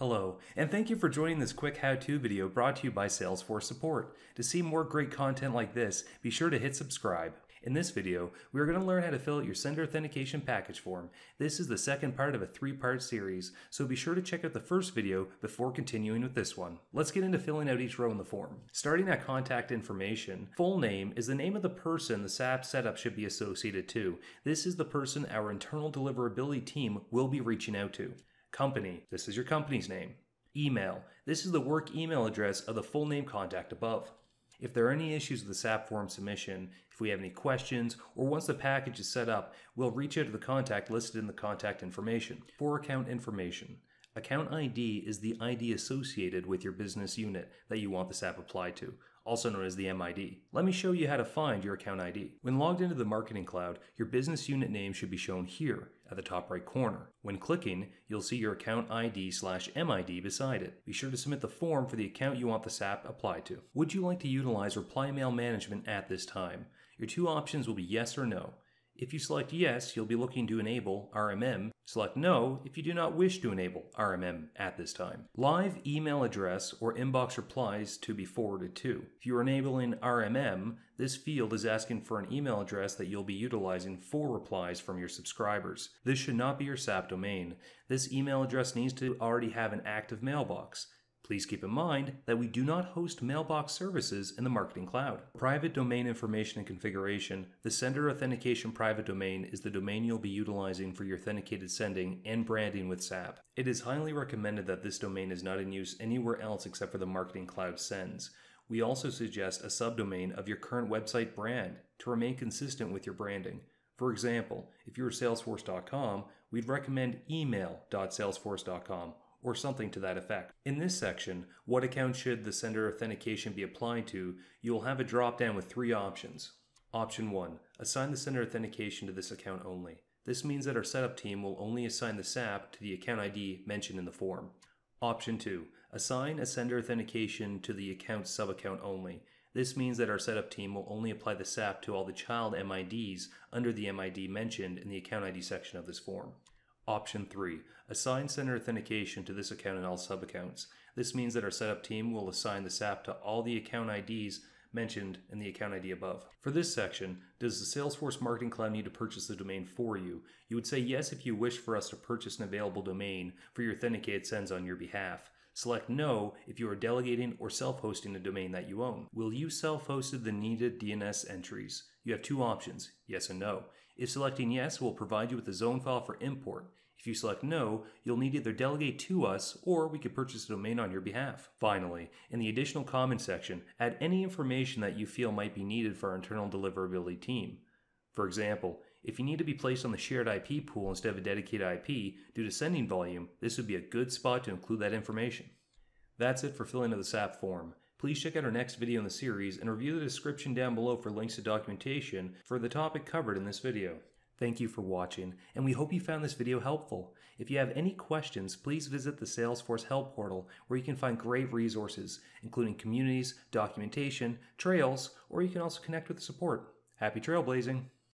Hello, and thank you for joining this quick how-to video brought to you by Salesforce Support. To see more great content like this, be sure to hit subscribe. In this video, we are going to learn how to fill out your sender authentication package form. This is the second part of a three-part series, so be sure to check out the first video before continuing with this one. Let's get into filling out each row in the form. Starting at contact information, full name is the name of the person the SAP setup should be associated to. This is the person our internal deliverability team will be reaching out to. Company, this is your company's name. Email, this is the work email address of the full name contact above. If there are any issues with the SAP form submission, if we have any questions, or once the package is set up, we'll reach out to the contact listed in the contact information for account information. Account ID is the ID associated with your business unit that you want the SAP applied to also known as the MID. Let me show you how to find your account ID. When logged into the Marketing Cloud, your business unit name should be shown here at the top right corner. When clicking, you'll see your account ID slash MID beside it. Be sure to submit the form for the account you want the SAP applied to. Would you like to utilize reply mail management at this time? Your two options will be yes or no. If you select yes, you'll be looking to enable RMM. Select no if you do not wish to enable RMM at this time. Live email address or inbox replies to be forwarded to. If you're enabling RMM, this field is asking for an email address that you'll be utilizing for replies from your subscribers. This should not be your SAP domain. This email address needs to already have an active mailbox. Please keep in mind that we do not host mailbox services in the Marketing Cloud. Private domain information and configuration, the sender authentication private domain is the domain you'll be utilizing for your authenticated sending and branding with SAP. It is highly recommended that this domain is not in use anywhere else except for the Marketing Cloud sends. We also suggest a subdomain of your current website brand to remain consistent with your branding. For example, if you're salesforce.com, we'd recommend email.salesforce.com or something to that effect. In this section, what account should the sender authentication be applied to, you'll have a drop-down with three options. Option 1. Assign the sender authentication to this account only. This means that our setup team will only assign the SAP to the account ID mentioned in the form. Option 2. Assign a sender authentication to the account subaccount only. This means that our setup team will only apply the SAP to all the child MIDs under the MID mentioned in the account ID section of this form. Option 3. Assign sender authentication to this account and all subaccounts. This means that our setup team will assign the SAP to all the account IDs mentioned in the account ID above. For this section, does the Salesforce Marketing Cloud need to purchase the domain for you? You would say yes if you wish for us to purchase an available domain for your authenticated sends on your behalf. Select No if you are delegating or self hosting a domain that you own. Will you self hosted the needed DNS entries? You have two options yes and no. If selecting yes, we'll provide you with a zone file for import. If you select no, you'll need either delegate to us or we could purchase a domain on your behalf. Finally, in the additional comment section, add any information that you feel might be needed for our internal deliverability team. For example, if you need to be placed on the shared IP pool instead of a dedicated IP due to sending volume, this would be a good spot to include that information. That's it for filling out the SAP form. Please check out our next video in the series and review the description down below for links to documentation for the topic covered in this video. Thank you for watching, and we hope you found this video helpful. If you have any questions, please visit the Salesforce Help portal where you can find great resources, including communities, documentation, trails, or you can also connect with support. Happy trailblazing!